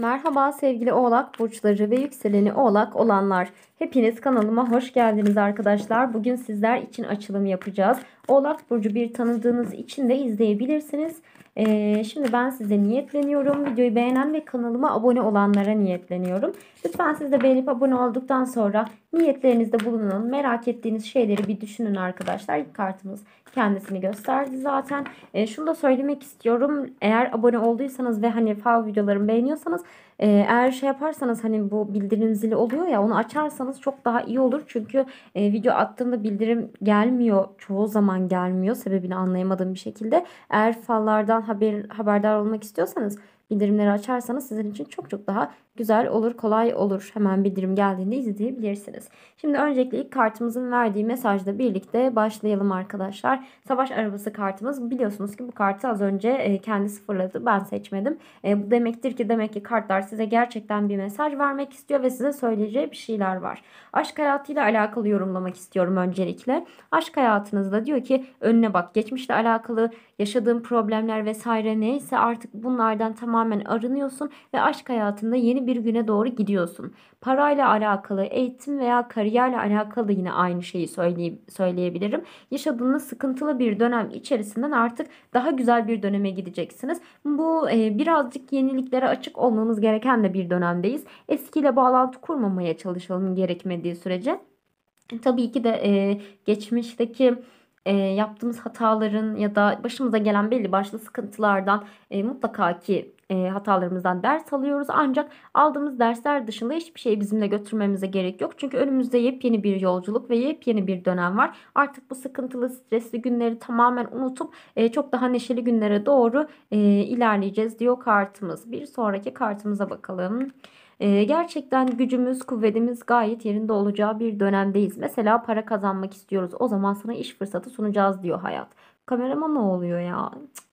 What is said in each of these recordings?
Merhaba sevgili oğlak burçları ve yükseleni oğlak olanlar. Hepiniz kanalıma hoş geldiniz arkadaşlar. Bugün sizler için açılım yapacağız. Oğlak burcu bir tanıdığınız için de izleyebilirsiniz. Ee, şimdi ben size niyetleniyorum. Videoyu beğenen ve kanalıma abone olanlara niyetleniyorum. Lütfen siz de beğenip abone olduktan sonra niyetlerinizde bulunun, merak ettiğiniz şeyleri bir düşünün arkadaşlar. İlk kartımız kendisini gösterdi zaten. Ee, şunu da söylemek istiyorum. Eğer abone olduysanız ve hani fav videolarımı beğeniyorsanız e, eğer şey yaparsanız hani bu bildirim zili oluyor ya onu açarsanız çok daha iyi olur. Çünkü e, video attığımda bildirim gelmiyor. Çoğu zaman gelmiyor. Sebebini anlayamadığım bir şekilde. Eğer fallardan haber, haberdar olmak istiyorsanız bildirimleri açarsanız sizin için çok çok daha güzel olur, kolay olur. Hemen bildirim geldiğinde izleyebilirsiniz. Şimdi öncelikle ilk kartımızın verdiği mesajla birlikte başlayalım arkadaşlar. Savaş arabası kartımız biliyorsunuz ki bu kartı az önce e, kendi sıfırladı. Ben seçmedim. E, bu demektir ki demek ki kartlar size gerçekten bir mesaj vermek istiyor ve size söyleyeceği bir şeyler var. Aşk hayatıyla alakalı yorumlamak istiyorum öncelikle. Aşk hayatınızda diyor ki önüne bak geçmişle alakalı yaşadığın problemler vesaire neyse artık bunlardan tamamen tamamen arınıyorsun ve aşk hayatında yeni bir güne doğru gidiyorsun. Parayla alakalı, eğitim veya kariyerle alakalı yine aynı şeyi söyleye söyleyebilirim. Yaşadığınız sıkıntılı bir dönem içerisinden artık daha güzel bir döneme gideceksiniz. Bu e, birazcık yeniliklere açık olmamız gereken de bir dönemdeyiz. Eskiyle bağlantı kurmamaya çalışalım gerekmediği sürece. Tabii ki de e, geçmişteki e, yaptığımız hataların ya da başımıza gelen belli başlı sıkıntılardan e, mutlaka ki e, hatalarımızdan ders alıyoruz. Ancak aldığımız dersler dışında hiçbir şeyi bizimle götürmemize gerek yok. Çünkü önümüzde yepyeni bir yolculuk ve yepyeni bir dönem var. Artık bu sıkıntılı, stresli günleri tamamen unutup e, çok daha neşeli günlere doğru e, ilerleyeceğiz diyor kartımız. Bir sonraki kartımıza bakalım. E, gerçekten gücümüz, kuvvetimiz gayet yerinde olacağı bir dönemdeyiz. Mesela para kazanmak istiyoruz. O zaman sana iş fırsatı sunacağız diyor hayat. Kamerama ne oluyor ya? Cık.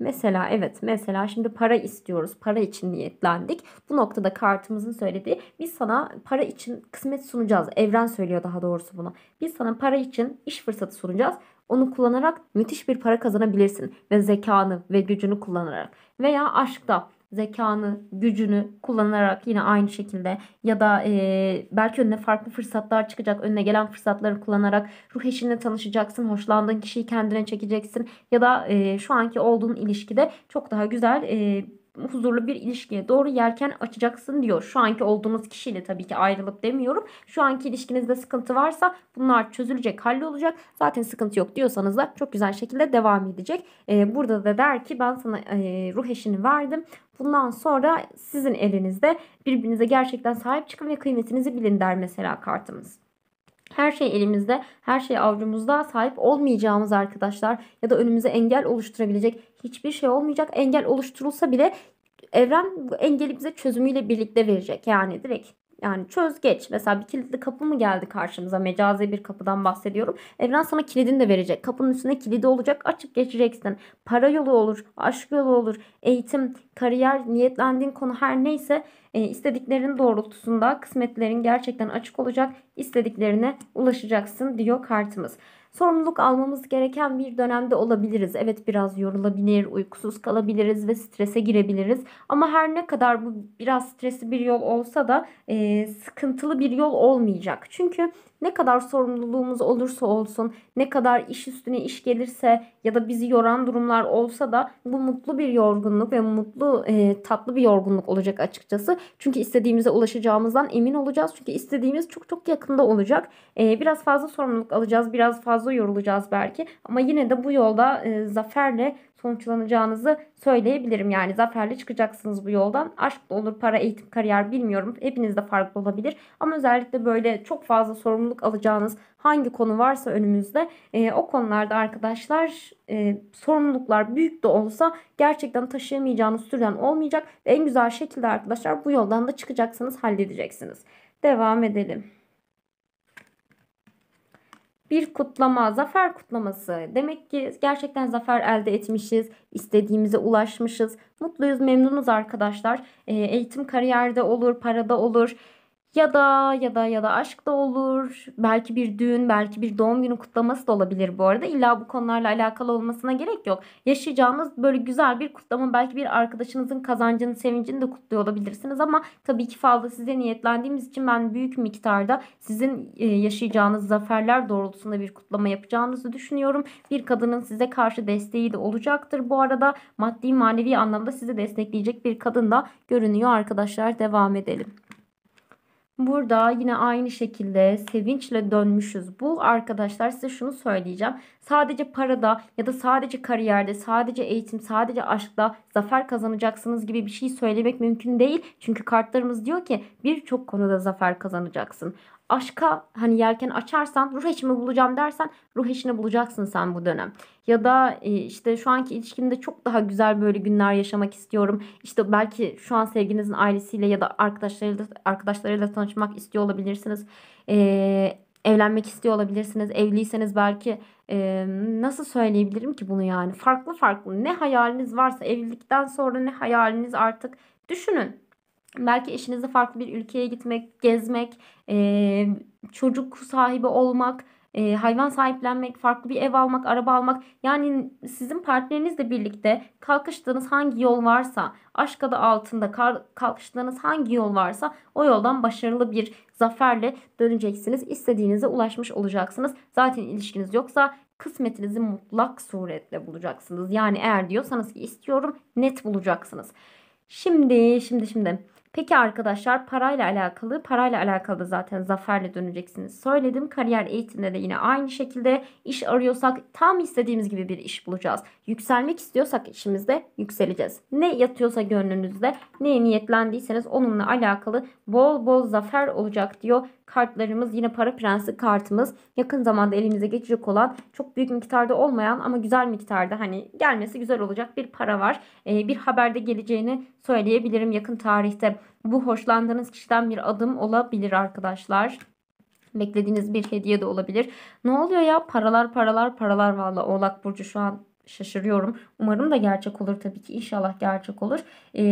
Mesela evet mesela şimdi para istiyoruz. Para için niyetlendik. Bu noktada kartımızın söylediği biz sana para için kısmet sunacağız. Evren söylüyor daha doğrusu bunu. Biz sana para için iş fırsatı sunacağız. Onu kullanarak müthiş bir para kazanabilirsin ve zekanı ve gücünü kullanarak veya aşkta zekanı, gücünü kullanarak yine aynı şekilde ya da e, belki önüne farklı fırsatlar çıkacak. Önüne gelen fırsatları kullanarak ruh eşinle tanışacaksın. Hoşlandığın kişiyi kendine çekeceksin. Ya da e, şu anki olduğun ilişkide çok daha güzel e, huzurlu bir ilişkiye doğru yelken açacaksın diyor. Şu anki olduğunuz kişiyle tabii ki ayrılıp demiyorum. Şu anki ilişkinizde sıkıntı varsa bunlar çözülecek, hallolacak. Zaten sıkıntı yok diyorsanız da çok güzel şekilde devam edecek. Ee, burada da der ki ben sana e, ruh eşini verdim. Bundan sonra sizin elinizde birbirinize gerçekten sahip çıkın ve kıymetinizi bilin der mesela kartımız her şey elimizde, her şey avcumuzda sahip olmayacağımız arkadaşlar ya da önümüze engel oluşturabilecek hiçbir şey olmayacak. Engel oluşturulsa bile evren bu engeli bize çözümüyle birlikte verecek. Yani direkt yani çöz geç. Mesela bir kilitli kapı mı geldi karşımıza? Mecazi bir kapıdan bahsediyorum. Evren sana kilidini de verecek. Kapının üstüne kilidi olacak. Açıp geçeceksin. Para yolu olur. Aşk yolu olur. Eğitim, kariyer, niyetlendiğin konu her neyse e, istediklerin doğrultusunda kısmetlerin gerçekten açık olacak. İstediklerine ulaşacaksın diyor kartımız sorumluluk almamız gereken bir dönemde olabiliriz. Evet biraz yorulabilir, uykusuz kalabiliriz ve strese girebiliriz. Ama her ne kadar bu biraz stresli bir yol olsa da e, sıkıntılı bir yol olmayacak. Çünkü ne kadar sorumluluğumuz olursa olsun, ne kadar iş üstüne iş gelirse ya da bizi yoran durumlar olsa da bu mutlu bir yorgunluk ve mutlu e, tatlı bir yorgunluk olacak açıkçası. Çünkü istediğimize ulaşacağımızdan emin olacağız. Çünkü istediğimiz çok çok yakında olacak. E, biraz fazla sorumluluk alacağız, biraz fazla fazla yorulacağız belki ama yine de bu yolda e, zaferle sonuçlanacağınızı söyleyebilirim. Yani zaferle çıkacaksınız bu yoldan. Aşk da olur, para, eğitim, kariyer bilmiyorum. Hepinizde farklı olabilir. Ama özellikle böyle çok fazla sorumluluk alacağınız hangi konu varsa önümüzde e, o konularda arkadaşlar e, sorumluluklar büyük de olsa gerçekten taşıyamayacağınız türden olmayacak. Ve en güzel şekilde arkadaşlar bu yoldan da çıkacaksınız, halledeceksiniz. Devam edelim bir kutlama, zafer kutlaması. Demek ki gerçekten zafer elde etmişiz, istediğimize ulaşmışız. Mutluyuz, memnunuz arkadaşlar. E, eğitim kariyerde olur, parada olur. Ya da ya da ya da aşk da olur. Belki bir düğün, belki bir doğum günü kutlaması da olabilir bu arada. İlla bu konularla alakalı olmasına gerek yok. Yaşayacağınız böyle güzel bir kutlama, belki bir arkadaşınızın kazancını, sevincini de kutluyor olabilirsiniz ama tabii ki fazla size niyetlendiğimiz için ben büyük miktarda sizin e, yaşayacağınız zaferler doğrultusunda bir kutlama yapacağınızı düşünüyorum. Bir kadının size karşı desteği de olacaktır bu arada. Maddi manevi anlamda sizi destekleyecek bir kadın da görünüyor arkadaşlar. Devam edelim. Burada yine aynı şekilde sevinçle dönmüşüz. Bu arkadaşlar size şunu söyleyeceğim. Sadece parada ya da sadece kariyerde, sadece eğitim, sadece aşkta zafer kazanacaksınız gibi bir şey söylemek mümkün değil. Çünkü kartlarımız diyor ki birçok konuda zafer kazanacaksın aşka hani yelken açarsan ruh eşimi bulacağım dersen ruh eşini bulacaksın sen bu dönem. Ya da e, işte şu anki ilişkinde çok daha güzel böyle günler yaşamak istiyorum. İşte belki şu an sevginizin ailesiyle ya da arkadaşlarıyla, arkadaşlarıyla tanışmak istiyor olabilirsiniz. Ee, evlenmek istiyor olabilirsiniz. Evliyseniz belki e, nasıl söyleyebilirim ki bunu yani? Farklı farklı ne hayaliniz varsa evlilikten sonra ne hayaliniz artık düşünün. Belki eşinizi farklı bir ülkeye gitmek, gezmek, e, çocuk sahibi olmak, e, hayvan sahiplenmek, farklı bir ev almak, araba almak. Yani sizin partnerinizle birlikte kalkıştığınız hangi yol varsa, aşk adı altında kalkıştığınız hangi yol varsa o yoldan başarılı bir zaferle döneceksiniz. İstediğinize ulaşmış olacaksınız. Zaten ilişkiniz yoksa kısmetinizi mutlak suretle bulacaksınız. Yani eğer diyorsanız ki istiyorum net bulacaksınız. Şimdi, şimdi, şimdi Peki arkadaşlar parayla alakalı, parayla alakalı zaten zaferle döneceksiniz. Söyledim kariyer eğitimde de yine aynı şekilde iş arıyorsak tam istediğimiz gibi bir iş bulacağız. Yükselmek istiyorsak işimizde yükseleceğiz. Ne yatıyorsa gönlünüzde, ne niyetlendiyseniz onunla alakalı bol bol zafer olacak diyor kartlarımız yine para prensi kartımız yakın zamanda elimize geçecek olan çok büyük miktarda olmayan ama güzel miktarda hani gelmesi güzel olacak bir para var. E, bir haberde geleceğini söyleyebilirim yakın tarihte. Bu hoşlandığınız kişiden bir adım olabilir arkadaşlar. Beklediğiniz bir hediye de olabilir. Ne oluyor ya? Paralar paralar paralar valla Oğlak Burcu şu an şaşırıyorum. Umarım da gerçek olur tabii ki. İnşallah gerçek olur. Ee,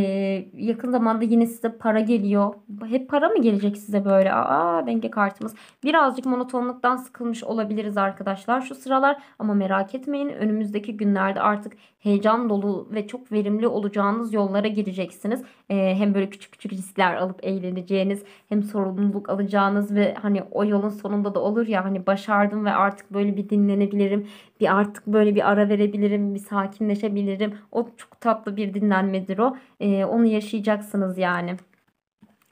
yakın zamanda yine size para geliyor. Hep para mı gelecek size böyle? Aa denge kartımız. Birazcık monotonluktan sıkılmış olabiliriz arkadaşlar şu sıralar. Ama merak etmeyin önümüzdeki günlerde artık heyecan dolu ve çok verimli olacağınız yollara gireceksiniz. Ee, hem böyle küçük küçük riskler alıp eğleneceğiniz hem sorumluluk alacağınız ve hani o yolun sonunda da olur ya hani başardım ve artık böyle bir dinlenebilirim bir artık böyle bir ara verebilirim, bir sakinleşebilirim. O çok tatlı bir dinlenmedir o. Ee, onu yaşayacaksınız yani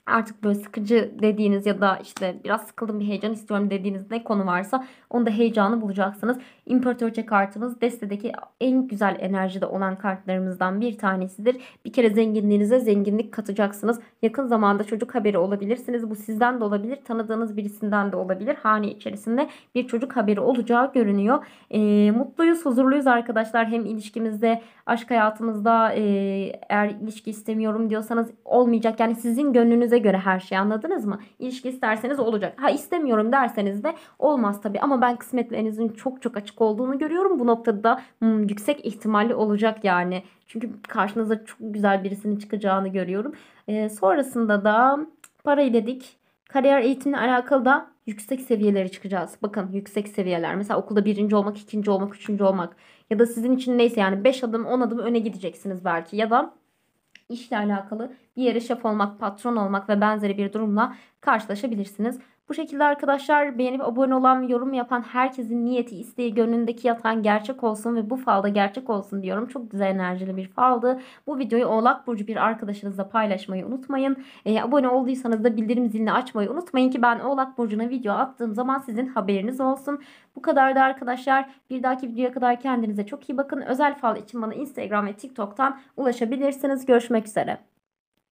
artık böyle sıkıcı dediğiniz ya da işte biraz sıkıldım bir heyecan istiyorum dediğiniz ne konu varsa onda heyecanı bulacaksınız. İmparatorça kartımız destedeki en güzel enerjide olan kartlarımızdan bir tanesidir. Bir kere zenginliğinize zenginlik katacaksınız. Yakın zamanda çocuk haberi olabilirsiniz. Bu sizden de olabilir, tanıdığınız birisinden de olabilir. Hane içerisinde bir çocuk haberi olacağı görünüyor. E, mutluyuz, huzurluyuz arkadaşlar. Hem ilişkimizde, aşk hayatımızda e, eğer ilişki istemiyorum diyorsanız olmayacak. Yani sizin gönlünüze kendinize göre her şeyi anladınız mı? İlişki isterseniz olacak. Ha istemiyorum derseniz de olmaz tabii ama ben kısmetlerinizin çok çok açık olduğunu görüyorum. Bu noktada da hmm, yüksek ihtimalli olacak yani. Çünkü karşınıza çok güzel birisinin çıkacağını görüyorum. Ee, sonrasında da parayı dedik. Kariyer eğitimle alakalı da yüksek seviyelere çıkacağız. Bakın yüksek seviyeler. Mesela okulda birinci olmak, ikinci olmak, üçüncü olmak. Ya da sizin için neyse yani 5 adım 10 adım öne gideceksiniz belki. Ya da işle alakalı bir yere şef olmak, patron olmak ve benzeri bir durumla karşılaşabilirsiniz. Bu şekilde arkadaşlar beğenip abone olan ve yorum yapan herkesin niyeti, isteği, gönlündeki yatan gerçek olsun ve bu falda gerçek olsun diyorum. Çok güzel enerjili bir faldı. Bu videoyu Oğlak Burcu bir arkadaşınızla paylaşmayı unutmayın. E, abone olduysanız da bildirim zilini açmayı unutmayın ki ben Oğlak Burcu'na video attığım zaman sizin haberiniz olsun. Bu kadar da arkadaşlar. Bir dahaki videoya kadar kendinize çok iyi bakın. Özel fal için bana Instagram ve TikTok'tan ulaşabilirsiniz. Görüşmek üzere.